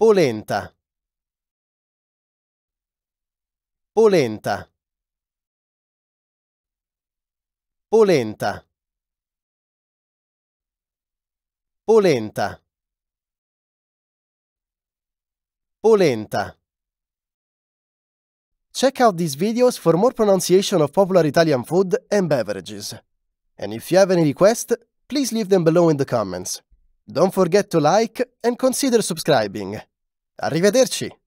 polenta polenta polenta polenta polenta Check out these videos for more pronunciation of popular Italian food and beverages. And if you have any requests, please leave them below in the comments. Don't forget to like and consider subscribing. Arrivederci!